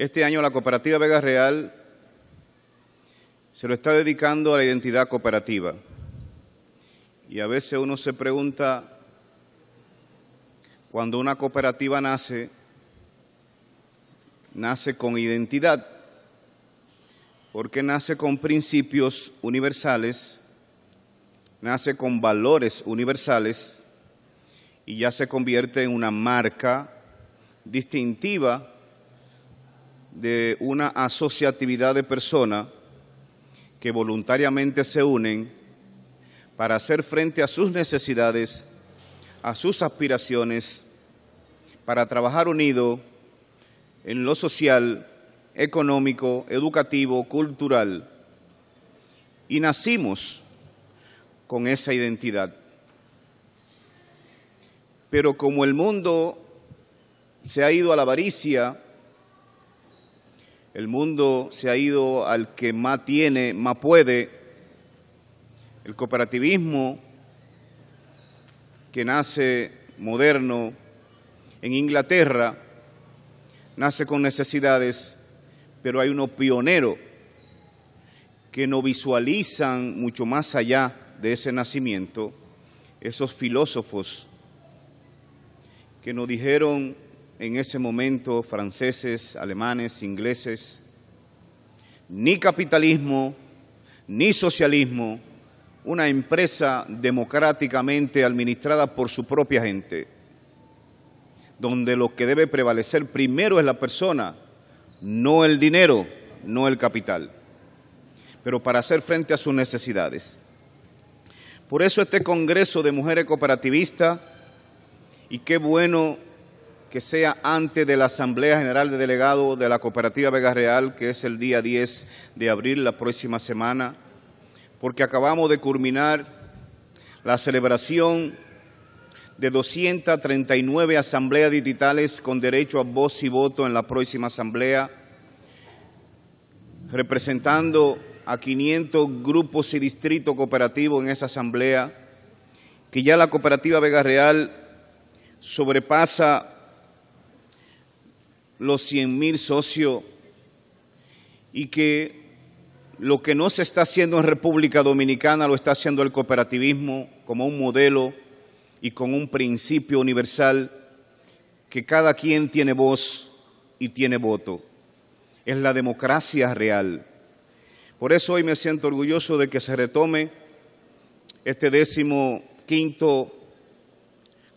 Este año la cooperativa Vega Real se lo está dedicando a la identidad cooperativa. Y a veces uno se pregunta, cuando una cooperativa nace, nace con identidad, porque nace con principios universales, nace con valores universales y ya se convierte en una marca distintiva de una asociatividad de personas que voluntariamente se unen para hacer frente a sus necesidades, a sus aspiraciones, para trabajar unido en lo social, económico, educativo, cultural. Y nacimos con esa identidad. Pero como el mundo se ha ido a la avaricia, el mundo se ha ido al que más tiene, más puede. El cooperativismo que nace moderno en Inglaterra, nace con necesidades, pero hay unos pioneros que no visualizan mucho más allá de ese nacimiento, esos filósofos que nos dijeron en ese momento franceses, alemanes, ingleses, ni capitalismo, ni socialismo, una empresa democráticamente administrada por su propia gente, donde lo que debe prevalecer primero es la persona, no el dinero, no el capital, pero para hacer frente a sus necesidades. Por eso este Congreso de Mujeres Cooperativistas, y qué bueno que sea antes de la Asamblea General de Delegados de la Cooperativa Vega Real, que es el día 10 de abril, la próxima semana, porque acabamos de culminar la celebración de 239 asambleas digitales con derecho a voz y voto en la próxima asamblea, representando a 500 grupos y distritos cooperativos en esa asamblea, que ya la cooperativa Vega Real sobrepasa los 100.000 socios y que lo que no se está haciendo en República Dominicana lo está haciendo el cooperativismo como un modelo y con un principio universal que cada quien tiene voz y tiene voto. Es la democracia real. Por eso hoy me siento orgulloso de que se retome este 15 quinto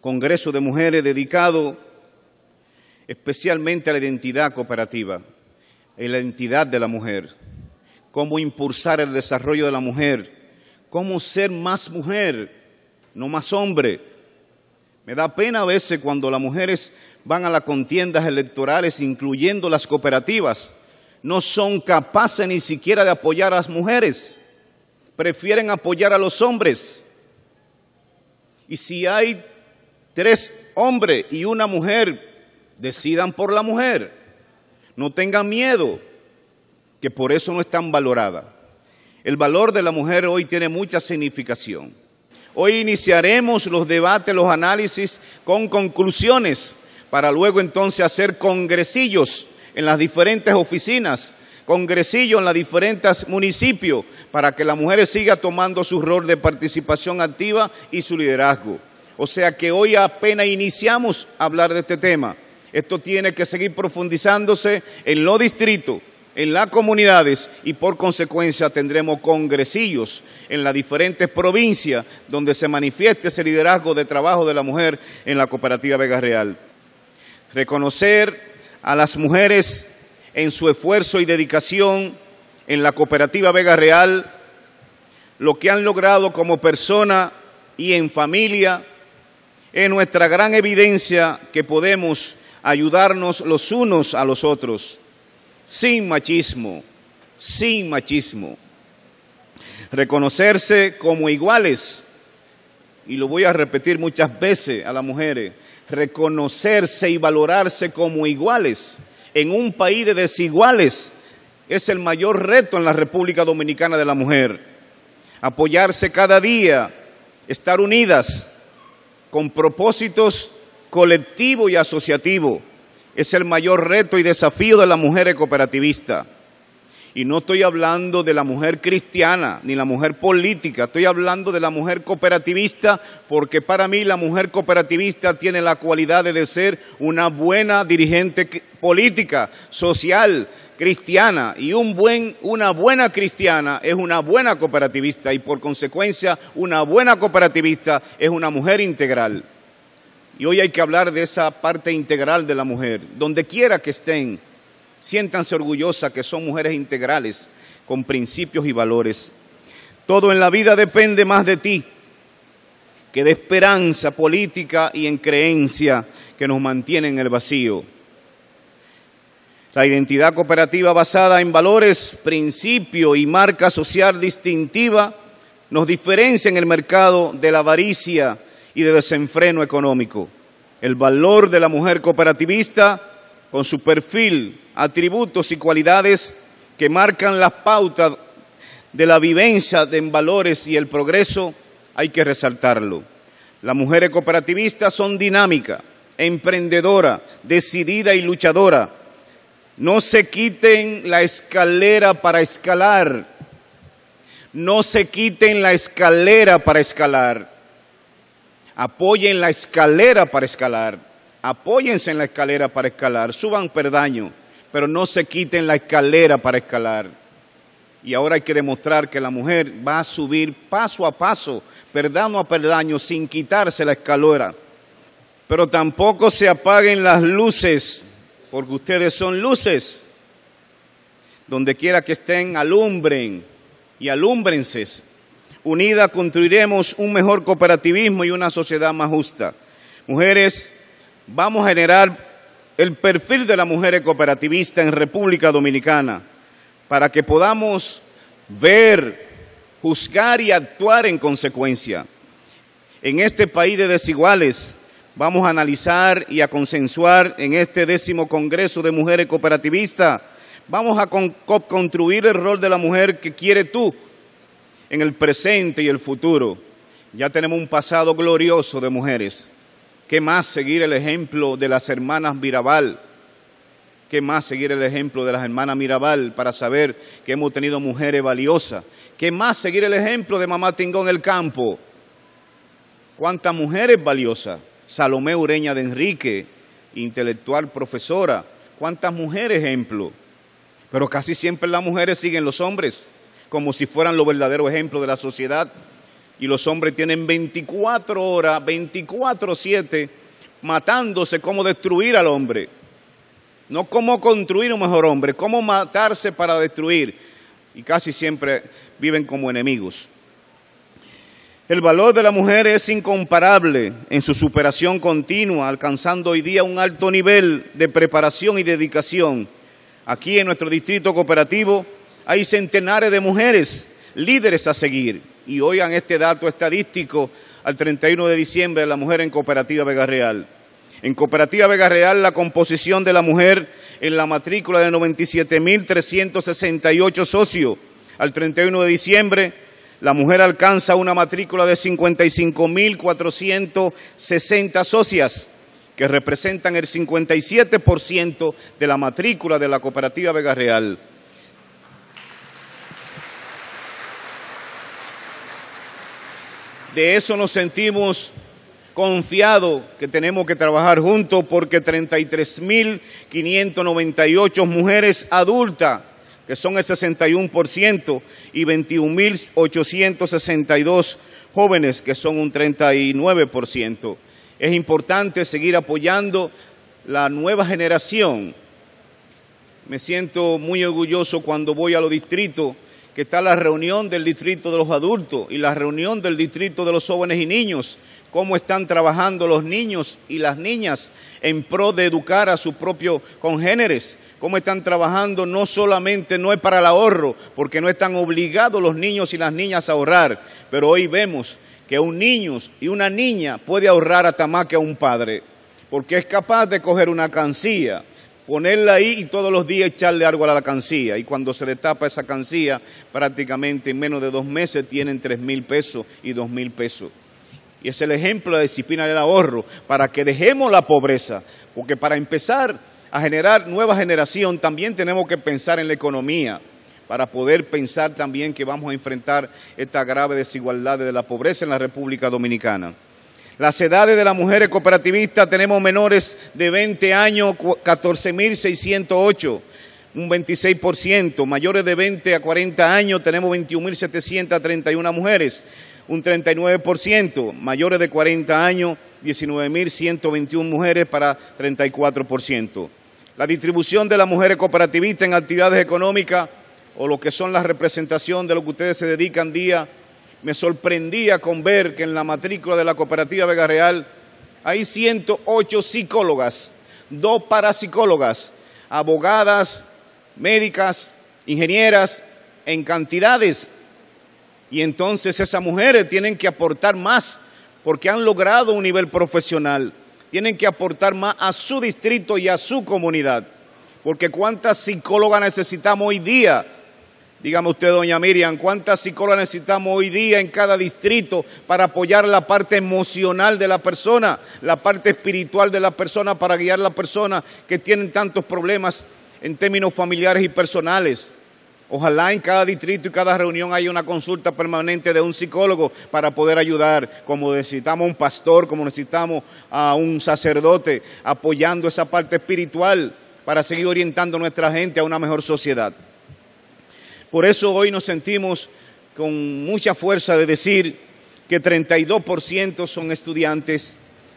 Congreso de Mujeres dedicado especialmente a la identidad cooperativa, a la identidad de la mujer, cómo impulsar el desarrollo de la mujer, cómo ser más mujer, no más hombre. Me da pena a veces cuando las mujeres van a las contiendas electorales, incluyendo las cooperativas, no son capaces ni siquiera de apoyar a las mujeres, prefieren apoyar a los hombres. Y si hay tres hombres y una mujer decidan por la mujer. No tengan miedo, que por eso no están tan valorada. El valor de la mujer hoy tiene mucha significación. Hoy iniciaremos los debates, los análisis con conclusiones para luego entonces hacer congresillos en las diferentes oficinas, congresillos en los diferentes municipios para que la mujer siga tomando su rol de participación activa y su liderazgo. O sea que hoy apenas iniciamos a hablar de este tema. Esto tiene que seguir profundizándose en los distritos, en las comunidades y por consecuencia tendremos congresillos en las diferentes provincias donde se manifieste ese liderazgo de trabajo de la mujer en la cooperativa Vega Real. Reconocer a las mujeres en su esfuerzo y dedicación en la cooperativa Vega Real, lo que han logrado como persona y en familia, es nuestra gran evidencia que podemos ayudarnos los unos a los otros, sin machismo, sin machismo. Reconocerse como iguales, y lo voy a repetir muchas veces a las mujeres, reconocerse y valorarse como iguales en un país de desiguales es el mayor reto en la República Dominicana de la mujer. Apoyarse cada día, estar unidas con propósitos colectivo y asociativo es el mayor reto y desafío de la mujer cooperativista. Y no estoy hablando de la mujer cristiana ni la mujer política, estoy hablando de la mujer cooperativista porque para mí la mujer cooperativista tiene la cualidad de ser una buena dirigente política, social, cristiana y un buen, una buena cristiana es una buena cooperativista y por consecuencia una buena cooperativista es una mujer integral. Y hoy hay que hablar de esa parte integral de la mujer. Donde quiera que estén, siéntanse orgullosas que son mujeres integrales, con principios y valores. Todo en la vida depende más de ti que de esperanza política y en creencia que nos mantiene en el vacío. La identidad cooperativa basada en valores, principio y marca social distintiva nos diferencia en el mercado de la avaricia, y de desenfreno económico. El valor de la mujer cooperativista, con su perfil, atributos y cualidades que marcan las pautas de la vivencia de valores y el progreso, hay que resaltarlo. Las mujeres cooperativistas son dinámica, emprendedora, decidida y luchadora. No se quiten la escalera para escalar. No se quiten la escalera para escalar apoyen la escalera para escalar, apóyense en la escalera para escalar, suban perdaño, pero no se quiten la escalera para escalar. Y ahora hay que demostrar que la mujer va a subir paso a paso, perdaño a perdaño, sin quitarse la escalera. Pero tampoco se apaguen las luces, porque ustedes son luces. Donde quiera que estén, alumbren y alúmbrense Unida construiremos un mejor cooperativismo y una sociedad más justa. Mujeres, vamos a generar el perfil de la mujer cooperativista en República Dominicana para que podamos ver, juzgar y actuar en consecuencia. En este país de desiguales, vamos a analizar y a consensuar en este décimo Congreso de Mujeres Cooperativistas. Vamos a construir el rol de la mujer que quiere tú en el presente y el futuro. Ya tenemos un pasado glorioso de mujeres. ¿Qué más seguir el ejemplo de las hermanas Mirabal? ¿Qué más seguir el ejemplo de las hermanas Mirabal para saber que hemos tenido mujeres valiosas? ¿Qué más seguir el ejemplo de mamá Tingón el campo? ¿Cuántas mujeres valiosas? Salomé Ureña de Enrique, intelectual profesora. ¿Cuántas mujeres ejemplo? Pero casi siempre las mujeres siguen los hombres como si fueran los verdaderos ejemplos de la sociedad. Y los hombres tienen 24 horas, 24-7, matándose cómo destruir al hombre. No cómo construir un mejor hombre, cómo matarse para destruir. Y casi siempre viven como enemigos. El valor de la mujer es incomparable en su superación continua, alcanzando hoy día un alto nivel de preparación y dedicación. Aquí en nuestro distrito cooperativo hay centenares de mujeres líderes a seguir. Y oigan este dato estadístico al 31 de diciembre de la mujer en Cooperativa Vega Real. En Cooperativa Vega Real, la composición de la mujer en la matrícula de 97.368 socios. Al 31 de diciembre, la mujer alcanza una matrícula de 55.460 socias, que representan el 57% de la matrícula de la Cooperativa Vega Real. De eso nos sentimos confiados que tenemos que trabajar juntos porque 33.598 mujeres adultas, que son el 61%, y 21.862 jóvenes, que son un 39%. Es importante seguir apoyando la nueva generación. Me siento muy orgulloso cuando voy a los distritos que está la reunión del distrito de los adultos y la reunión del distrito de los jóvenes y niños, cómo están trabajando los niños y las niñas en pro de educar a sus propios congéneres, cómo están trabajando no solamente no es para el ahorro, porque no están obligados los niños y las niñas a ahorrar, pero hoy vemos que un niño y una niña puede ahorrar hasta más que un padre, porque es capaz de coger una cancilla, ponerla ahí y todos los días echarle algo a la cancilla. Y cuando se destapa esa cancilla, prácticamente en menos de dos meses tienen tres mil pesos y dos mil pesos. Y es el ejemplo de disciplina del ahorro, para que dejemos la pobreza. Porque para empezar a generar nueva generación, también tenemos que pensar en la economía para poder pensar también que vamos a enfrentar esta grave desigualdad de la pobreza en la República Dominicana. Las edades de las mujeres cooperativistas tenemos menores de 20 años, 14.608, un 26%. Mayores de 20 a 40 años tenemos 21.731 mujeres, un 39%. Mayores de 40 años, 19.121 mujeres para 34%. La distribución de las mujeres cooperativistas en actividades económicas o lo que son la representación de lo que ustedes se dedican día me sorprendía con ver que en la matrícula de la cooperativa Vega Real hay 108 psicólogas, dos parapsicólogas, abogadas, médicas, ingenieras, en cantidades. Y entonces esas mujeres tienen que aportar más porque han logrado un nivel profesional. Tienen que aportar más a su distrito y a su comunidad. Porque cuántas psicólogas necesitamos hoy día Dígame usted, doña Miriam, ¿cuántas psicólogas necesitamos hoy día en cada distrito para apoyar la parte emocional de la persona, la parte espiritual de la persona, para guiar a la persona que tienen tantos problemas en términos familiares y personales? Ojalá en cada distrito y cada reunión haya una consulta permanente de un psicólogo para poder ayudar, como necesitamos un pastor, como necesitamos a un sacerdote, apoyando esa parte espiritual para seguir orientando nuestra gente a una mejor sociedad. Por eso hoy nos sentimos con mucha fuerza de decir que 32% son estudiantes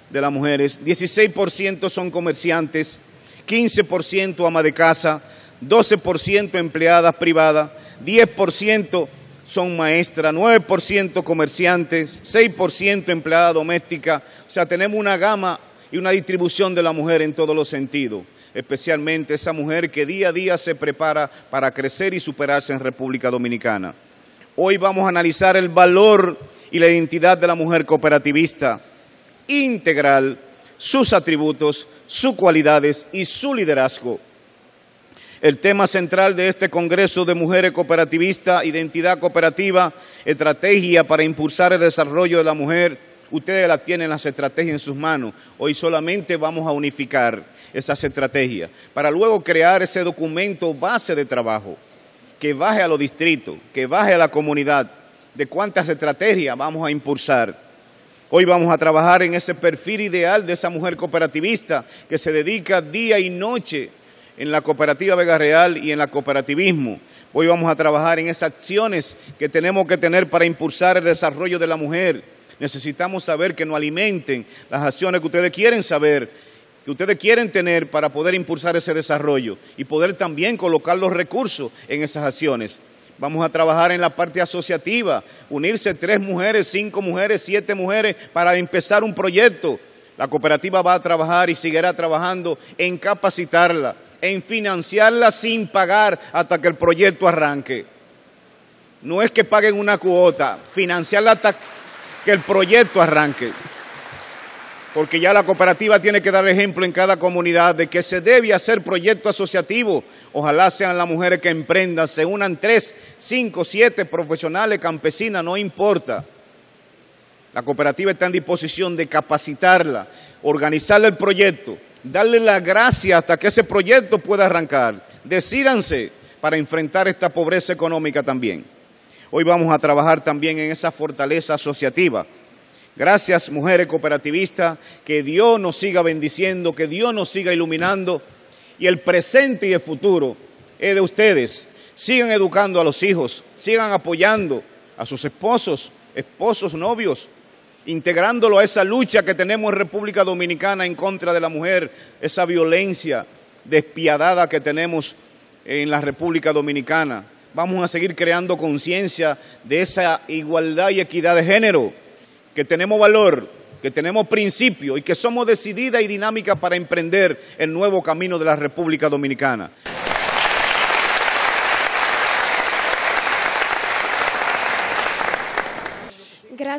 de las mujeres, 16% son comerciantes, 15% ama de casa, 12% empleadas privadas, 10% son maestras, 9% comerciantes, 6% empleada doméstica. O sea, tenemos una gama y una distribución de la mujer en todos los sentidos especialmente esa mujer que día a día se prepara para crecer y superarse en República Dominicana. Hoy vamos a analizar el valor y la identidad de la mujer cooperativista integral, sus atributos, sus cualidades y su liderazgo. El tema central de este Congreso de Mujeres Cooperativistas, Identidad Cooperativa, Estrategia para impulsar el desarrollo de la mujer, ustedes la tienen las estrategias en sus manos. Hoy solamente vamos a unificar esas estrategias para luego crear ese documento base de trabajo que baje a los distritos, que baje a la comunidad, de cuántas estrategias vamos a impulsar. Hoy vamos a trabajar en ese perfil ideal de esa mujer cooperativista que se dedica día y noche en la cooperativa Vega Real y en el cooperativismo. Hoy vamos a trabajar en esas acciones que tenemos que tener para impulsar el desarrollo de la mujer, Necesitamos saber que nos alimenten las acciones que ustedes quieren saber, que ustedes quieren tener para poder impulsar ese desarrollo y poder también colocar los recursos en esas acciones. Vamos a trabajar en la parte asociativa, unirse tres mujeres, cinco mujeres, siete mujeres para empezar un proyecto. La cooperativa va a trabajar y seguirá trabajando en capacitarla, en financiarla sin pagar hasta que el proyecto arranque. No es que paguen una cuota, financiarla hasta que el proyecto arranque. Porque ya la cooperativa tiene que dar ejemplo en cada comunidad de que se debe hacer proyecto asociativo. Ojalá sean las mujeres que emprendan, se unan tres, cinco, siete profesionales, campesinas, no importa. La cooperativa está en disposición de capacitarla, organizarle el proyecto, darle la gracia hasta que ese proyecto pueda arrancar. Decídanse para enfrentar esta pobreza económica también. Hoy vamos a trabajar también en esa fortaleza asociativa. Gracias, mujeres cooperativistas, que Dios nos siga bendiciendo, que Dios nos siga iluminando y el presente y el futuro es de ustedes. Sigan educando a los hijos, sigan apoyando a sus esposos, esposos, novios, integrándolo a esa lucha que tenemos en República Dominicana en contra de la mujer, esa violencia despiadada que tenemos en la República Dominicana vamos a seguir creando conciencia de esa igualdad y equidad de género, que tenemos valor, que tenemos principio y que somos decididas y dinámicas para emprender el nuevo camino de la República Dominicana.